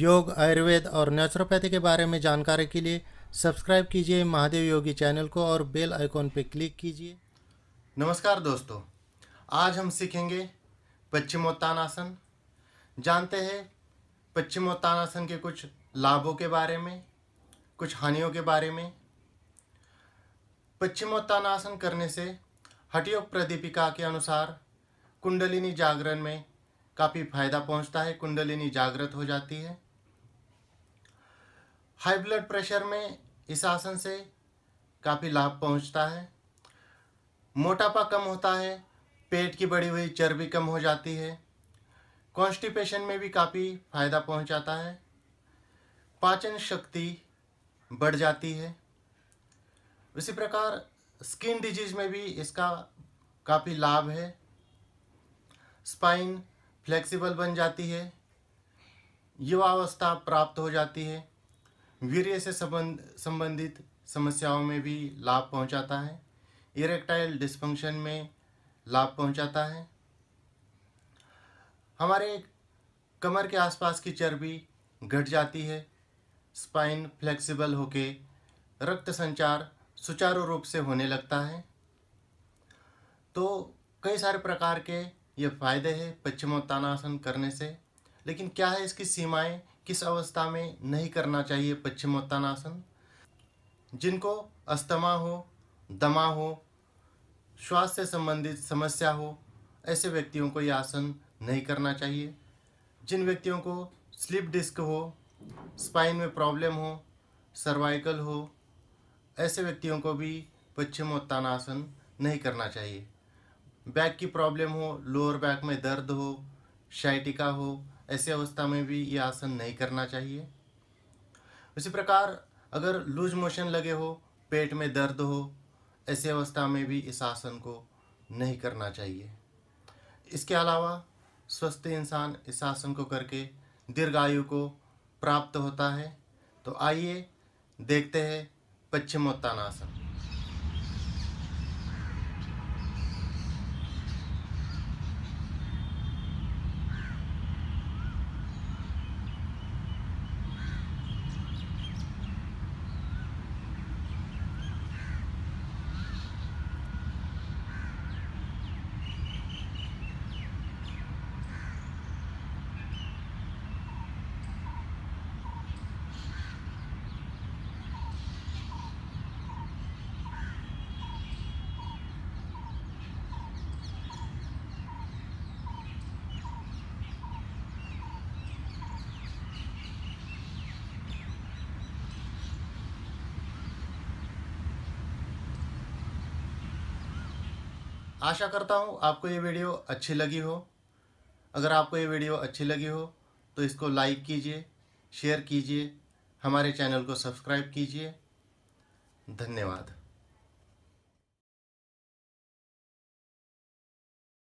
योग आयुर्वेद और नेचुरोपैथी के बारे में जानकारी के लिए सब्सक्राइब कीजिए महादेव योगी चैनल को और बेल आइकॉन पर क्लिक कीजिए नमस्कार दोस्तों आज हम सीखेंगे पश्चिमोत्तानासन जानते हैं पश्चिमोत्तानासन के कुछ लाभों के बारे में कुछ हानियों के बारे में पश्चिमोत्तानासन करने से हटियोग प्रदीपिका के अनुसार कुंडलिनी जागरण में काफ़ी फायदा पहुंचता है कुंडलिनी जागृत हो जाती है हाई ब्लड प्रेशर में इस आसन से काफ़ी लाभ पहुंचता है मोटापा कम होता है पेट की बढ़ी हुई चर्बी कम हो जाती है कॉन्स्टिपेशन में भी काफ़ी फायदा पहुंचाता है पाचन शक्ति बढ़ जाती है उसी प्रकार स्किन डिजीज़ में भी इसका काफ़ी लाभ है स्पाइन फ्लेक्सिबल बन जाती है युवावस्था प्राप्त हो जाती है वीर्य से संबंध संबंधित समस्याओं में भी लाभ पहुंचाता है इरेक्टाइल डिस्फंक्शन में लाभ पहुंचाता है हमारे कमर के आसपास की चर्बी घट जाती है स्पाइन फ्लेक्सिबल होके रक्त संचार सुचारू रूप से होने लगता है तो कई सारे प्रकार के ये फायदे हैं पश्चिमोत्तानासन करने से लेकिन क्या है इसकी सीमाएं किस अवस्था में नहीं करना चाहिए पश्चिमोत्तानासन जिनको अस्थमा हो दमा हो श्वास से संबंधित समस्या हो ऐसे व्यक्तियों को यह आसन नहीं करना चाहिए जिन व्यक्तियों को स्लिप डिस्क हो स्पाइन में प्रॉब्लम हो सर्वाइकल हो ऐसे व्यक्तियों को भी पश्चिमोत्तानासन नहीं करना चाहिए बैक की प्रॉब्लम हो लोअर बैक में दर्द हो शाइटिका हो ऐसी अवस्था में भी ये आसन नहीं करना चाहिए उसी प्रकार अगर लूज मोशन लगे हो पेट में दर्द हो ऐसी अवस्था में भी इस आसन को नहीं करना चाहिए इसके अलावा स्वस्थ इंसान इस आसन को करके दीर्घायु को प्राप्त होता है तो आइए देखते हैं पश्चिमोत्तानासन आशा करता हूँ आपको ये वीडियो अच्छी लगी हो अगर आपको ये वीडियो अच्छी लगी हो तो इसको लाइक कीजिए शेयर कीजिए हमारे चैनल को सब्सक्राइब कीजिए धन्यवाद